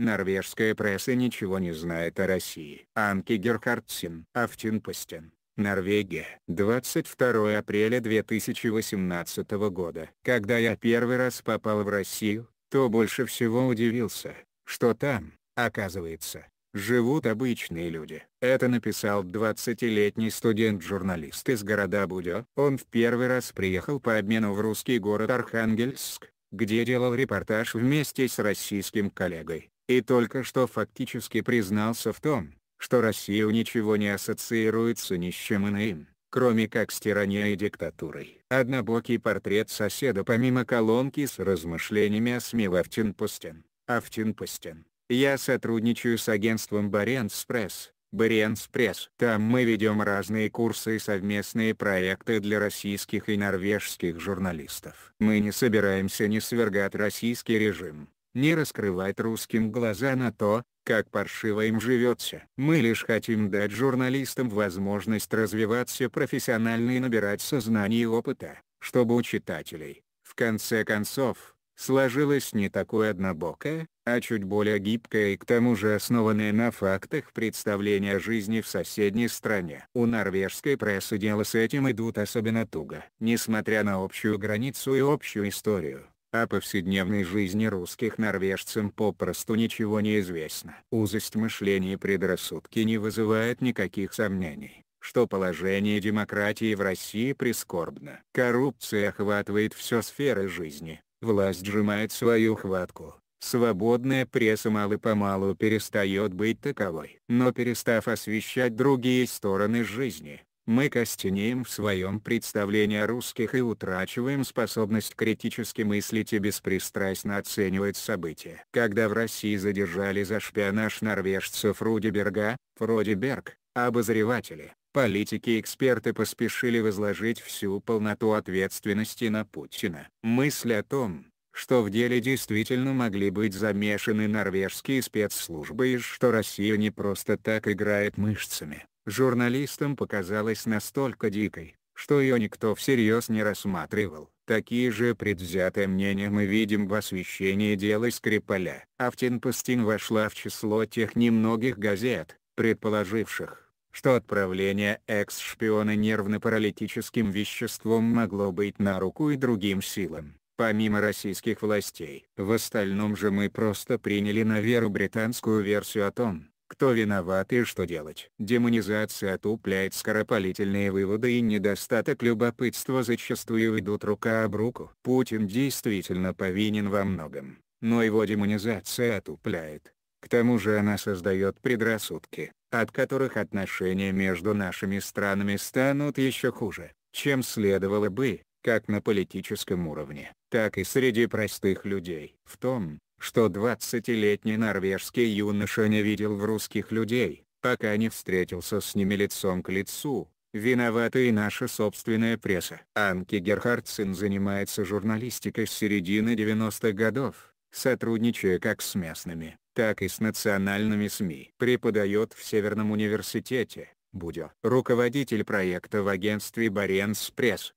Норвежская пресса ничего не знает о России. Анки Герхардсин, Афтинпостен, Норвегия. 22 апреля 2018 года. Когда я первый раз попал в Россию, то больше всего удивился, что там, оказывается, живут обычные люди. Это написал 20-летний студент-журналист из города Будё. Он в первый раз приехал по обмену в русский город Архангельск, где делал репортаж вместе с российским коллегой и только что фактически признался в том, что Россия ничего не ассоциируется ни с чем иным, кроме как с тиранией и диктатурой. Однобокий портрет соседа помимо колонки с размышлениями о СМИ в Автинпустен. Автинпостен. Я сотрудничаю с агентством Баренц Пресс. Там мы ведем разные курсы и совместные проекты для российских и норвежских журналистов. Мы не собираемся не свергать российский режим не раскрывать русским глаза на то, как паршиво им живется. Мы лишь хотим дать журналистам возможность развиваться профессионально и набирать сознание и опыта, чтобы у читателей, в конце концов, сложилось не такое однобокое, а чуть более гибкое и к тому же основанное на фактах представление о жизни в соседней стране. У норвежской прессы дела с этим идут особенно туго. Несмотря на общую границу и общую историю, о повседневной жизни русских норвежцам попросту ничего не известно. Узость мышления и предрассудки не вызывает никаких сомнений что положение демократии в России прискорбно. Коррупция охватывает все сферы жизни, власть сжимает свою хватку, свободная пресса мало-помалу перестает быть таковой. Но перестав освещать другие стороны жизни, мы костенеем в своем представлении о русских и утрачиваем способность критически мыслить и беспристрастно оценивать события. Когда в России задержали за шпионаж норвежцев Рудиберга, Фродиберг, обозреватели, политики и эксперты поспешили возложить всю полноту ответственности на Путина. Мысль о том, что в деле действительно могли быть замешаны норвежские спецслужбы и что Россия не просто так играет мышцами, журналистам показалась настолько дикой, что ее никто всерьез не рассматривал. Такие же предвзятые мнения мы видим в освещении дела Скрипаля. Автинпостин вошла в число тех немногих газет, предположивших, что отправление экс-шпиона нервно-паралитическим веществом могло быть на руку и другим силам, помимо российских властей. В остальном же мы просто приняли на веру британскую версию о том, кто виноват и что делать. Демонизация отупляет скоропалительные выводы и недостаток любопытства зачастую идут рука об руку. Путин действительно повинен во многом, но его демонизация отупляет. К тому же она создает предрассудки, от которых отношения между нашими странами станут еще хуже, чем следовало бы, как на политическом уровне, так и среди простых людей. В том, что 20-летний норвежский юноша не видел в русских людей, пока не встретился с ними лицом к лицу, виновата и наша собственная пресса. Анки Герхардсен занимается журналистикой с середины 90-х годов, сотрудничая как с местными, так и с национальными СМИ. Преподает в Северном университете, Будё. Руководитель проекта в агентстве Баренс Пресс.